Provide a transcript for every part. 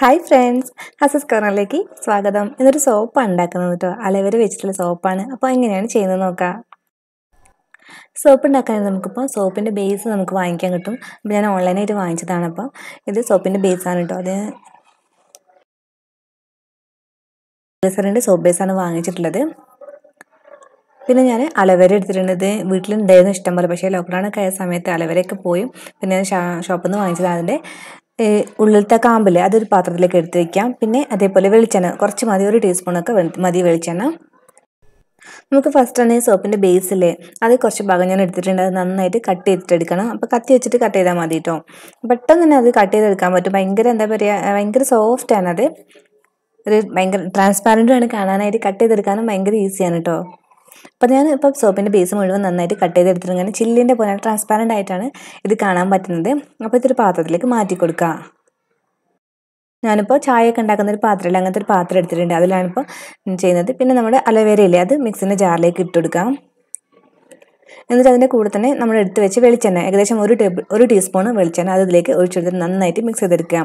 hi friends ഹസസ് കോർണറിലേക്ക് സ്വാഗതം ഇന്നൊരു സോപ്പാണ് ഉണ്ടാക്കുന്നത് കേട്ടോ അലവർ വെച്ചിട്ടുള്ള സോപ്പാണ് അപ്പോൾ എങ്ങനെയാണ് ചെയ്യുന്നത് നോക്കാം സോപ്പ് ഉണ്ടാക്കാൻ നമുക്കിപ്പോൾ സോപ്പിൻ്റെ ബേസ് നമുക്ക് വാങ്ങിക്കാൻ കിട്ടും അപ്പോൾ ഞാൻ ഓൺലൈനായിട്ട് വാങ്ങിച്ചതാണ് അപ്പോൾ ഇത് സോപ്പിൻ്റെ ബേസാണ് കേട്ടോ അത് ഗ്ലിസറിൻ്റെ സോപ്പ് ബേസാണ് വാങ്ങിച്ചിട്ടുള്ളത് പിന്നെ ഞാൻ അലവര എടുത്തിട്ടുണ്ട് വീട്ടിലുണ്ടായിരുന്നു ഇഷ്ടം പോലെ പക്ഷേ ഒക്കെ ആയ സമയത്ത് അലവരയൊക്കെ പോയി പിന്നെ ഷോപ്പിൽ നിന്ന് വാങ്ങിച്ചതാണ് അതിൻ്റെ ഉള്ളിലത്തെ കാമ്പിൽ അതൊരു പാത്രത്തിലേക്ക് എടുത്ത് വയ്ക്കാം പിന്നെ അതേപോലെ വെളിച്ചെണ്ണ കുറച്ച് മതി ഒരു ടീസ്പൂണൊക്കെ മതി വെളിച്ചെണ്ണ നമുക്ക് ഫസ്റ്റ് തന്നെ സോപ്പിൻ്റെ ബേസില്ലേ അത് കുറച്ച് ഭാഗം ഞാൻ എടുത്തിട്ടുണ്ട് അത് നന്നായിട്ട് കട്ട് ചെയ്തിട്ട് എടുക്കണം അപ്പോൾ കത്തി വെച്ചിട്ട് കട്ട് ചെയ്താൽ മതി കേട്ടോ പെട്ടെന്ന് തന്നെ അത് കട്ട് ചെയ്തെടുക്കാൻ പറ്റും ഭയങ്കര എന്താ പറയുക ഭയങ്കര സോഫ്റ്റാണ് അത് ഒരു ഭയങ്കര ട്രാൻസ്പാരൻ്റുമാണ് കാണാനായിട്ട് കട്ട് ചെയ്തെടുക്കാനും ഭയങ്കര ഈസിയാണ് കേട്ടോ അപ്പോൾ ഞാൻ ഇപ്പോൾ സോപ്പിൻ്റെ ബേസ് മുഴുവൻ നന്നായിട്ട് കട്ട് ചെയ്തെടുത്തിട്ട് ഇങ്ങനെ ചില്ലിൻ്റെ പോലെ ട്രാൻസ്പാരൻ്റ് ആയിട്ടാണ് ഇത് കാണാൻ പറ്റുന്നത് അപ്പോൾ ഇതൊരു പാത്രത്തിലേക്ക് മാറ്റി കൊടുക്കുക ഞാനിപ്പോൾ ചായയൊക്കെ ഉണ്ടാക്കുന്ന ഒരു പാത്രമില്ല അങ്ങനത്തെ ഒരു പാത്രം എടുത്തിട്ടുണ്ട് അതിലാണിപ്പോൾ ചെയ്യുന്നത് പിന്നെ നമ്മുടെ അലവേരയില്ലേ അത് മിക്സിൻ്റെ ജാറിലേക്ക് ഇട്ടുകൊടുക്കാം കൊടുക്കാം എന്നിട്ട് അതിൻ്റെ കൂടെ തന്നെ നമ്മൾ എടുത്ത് വെച്ച് വെളിച്ചെണ്ണ ഏകദേശം ഒരു ടേബിൾ ഒരു ടീസ്പൂൺ വെളിച്ചെണ്ണ ഇതിലേക്ക് ഒഴിച്ചെടുത്ത് നന്നായിട്ട് മിക്സ് ചെയ്തെടുക്കുക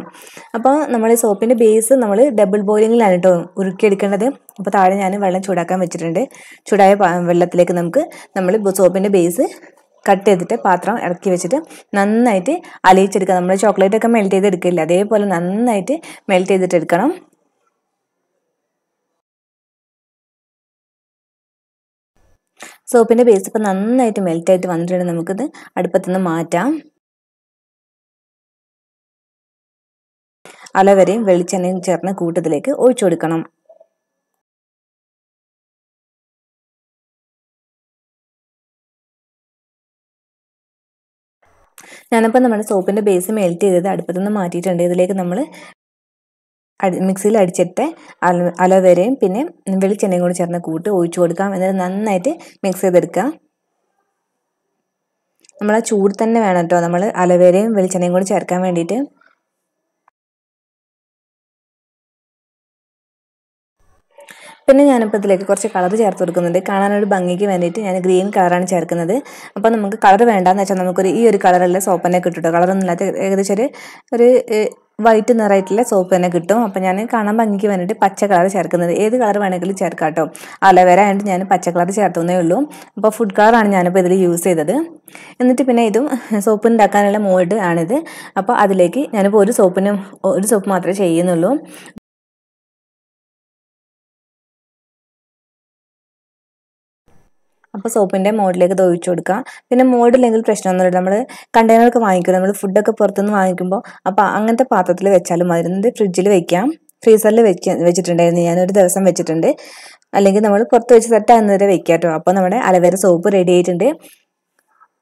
അപ്പോൾ നമ്മൾ സോപ്പിൻ്റെ ബേസ് നമ്മൾ ഡബിൾ ബോയിലിങ്ങിലാണ് കേട്ടോ ഉരുക്കിയെടുക്കേണ്ടത് അപ്പോൾ താഴെ ഞാൻ വെള്ളം ചൂടാക്കാൻ വെച്ചിട്ടുണ്ട് ചൂടായ വെള്ളത്തിലേക്ക് നമുക്ക് നമ്മൾ സോപ്പിൻ്റെ ബേസ് കട്ട് ചെയ്തിട്ട് പാത്രം ഇറക്കി വെച്ചിട്ട് നന്നായിട്ട് അലിയിച്ചെടുക്കുക നമ്മൾ ചോക്ലേറ്റ് ഒക്കെ മെൽറ്റ് ചെയ്തെടുക്കില്ല അതേപോലെ നന്നായിട്ട് മെൽറ്റ് ചെയ്തിട്ട് എടുക്കണം സോപ്പിൻ്റെ ബേസ് ഇപ്പോൾ നന്നായിട്ട് മെൽറ്റായിട്ട് വന്നിട്ടുണ്ട് നമുക്കിത് അടുപ്പത്തുനിന്ന് മാറ്റാം അലവരെയും വെളിച്ചെണ്ണയും ചേർന്ന് കൂട്ടത്തിലേക്ക് ഒഴിച്ചു കൊടുക്കണം ഞാനിപ്പോൾ നമ്മുടെ സോപ്പിൻ്റെ ബേസ് മെൽറ്റ് ചെയ്തത് അടുപ്പത്തുനിന്ന് മാറ്റിയിട്ടുണ്ട് ഇതിലേക്ക് നമ്മൾ അടി മിക്സിയിൽ അടിച്ചിട്ട് അല അലവരയും പിന്നെ വെളിച്ചെണ്ണയും കൂടി ചേർന്ന് കൂട്ട് ഒഴിച്ചു കൊടുക്കാം എന്നിട്ട് നന്നായിട്ട് മിക്സ് ചെയ്തെടുക്കുക നമ്മൾ ആ ചൂട് തന്നെ വേണം കേട്ടോ നമ്മൾ അലവേരയും വെളിച്ചെണ്ണയും കൂടി ചേർക്കാൻ വേണ്ടിയിട്ട് പിന്നെ ഞാനിപ്പോൾ ഇതിലേക്ക് കുറച്ച് കളർ ചേർത്ത് കൊടുക്കുന്നുണ്ട് കാണാനൊരു ഭംഗിക്ക് വേണ്ടിയിട്ട് ഞാൻ ഗ്രീൻ കളറാണ് ചേർക്കുന്നത് അപ്പോൾ നമുക്ക് കളർ വേണ്ടാന്ന് വെച്ചാൽ നമുക്കൊരു ഈ ഒരു കളറല്ല സോപ്പ് തന്നെ കിട്ടും കളറൊന്നും ഇല്ലാത്ത ഏകദേശം ഒരു ഒരു വൈറ്റ് നിറായിട്ടുള്ള സോപ്പ് തന്നെ കിട്ടും അപ്പോൾ ഞാൻ കാണാൻ ഭംഗിക്ക് വേണ്ടിയിട്ട് പച്ച കളർ ചേർക്കുന്നത് ഏത് കളർ വേണമെങ്കിലും ചേർക്കാം കേട്ടോ അലവേര ആയിട്ട് ഞാൻ പച്ച കളർ ചേർത്തുന്നേ ഉള്ളൂ അപ്പോൾ ഫുഡ് കളറാണ് ഞാനിപ്പോൾ ഇതിൽ യൂസ് ചെയ്തത് എന്നിട്ട് പിന്നെ ഇതും സോപ്പ് ഉണ്ടാക്കാനുള്ള മോൾഡ് ആണിത് അപ്പോൾ അതിലേക്ക് ഞാനിപ്പോൾ ഒരു സോപ്പിനും ഒരു സോപ്പ് മാത്രമേ ചെയ്യുന്നുള്ളൂ അപ്പോൾ സോപ്പിൻ്റെ മോഡിലേക്ക് ഇത് കൊടുക്കുക പിന്നെ മോഡില്ലെങ്കിൽ പ്രശ്നമൊന്നുമില്ല നമ്മൾ കണ്ടെയ്നറൊക്കെ വാങ്ങിക്കും നമ്മൾ ഫുഡൊക്കെ പുറത്തുനിന്ന് വാങ്ങിക്കുമ്പോൾ അപ്പോൾ അങ്ങനത്തെ പാത്രത്തിൽ വെച്ചാലും മതി ഫ്രിഡ്ജിൽ വെക്കാം ഫ്രീസറിൽ വെച്ച് വെച്ചിട്ടുണ്ടായിരുന്നു ഞാനൊരു ദിവസം വെച്ചിട്ടുണ്ട് അല്ലെങ്കിൽ നമ്മൾ പുറത്ത് വെച്ച് സെറ്റാകുന്നത് വരെ വെക്കാം കേട്ടോ അപ്പോൾ നമ്മുടെ അലവേര സോപ്പ് റെഡി ആയിട്ടുണ്ട്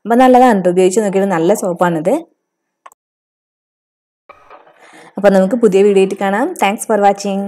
അപ്പോൾ നല്ലതാണ് ഉപയോഗിച്ച് നോക്കിയിട്ട് നല്ല സോപ്പാണിത് അപ്പോൾ നമുക്ക് പുതിയ വീഡിയോ ആയിട്ട് കാണാം താങ്ക്സ് ഫോർ വാച്ചിങ്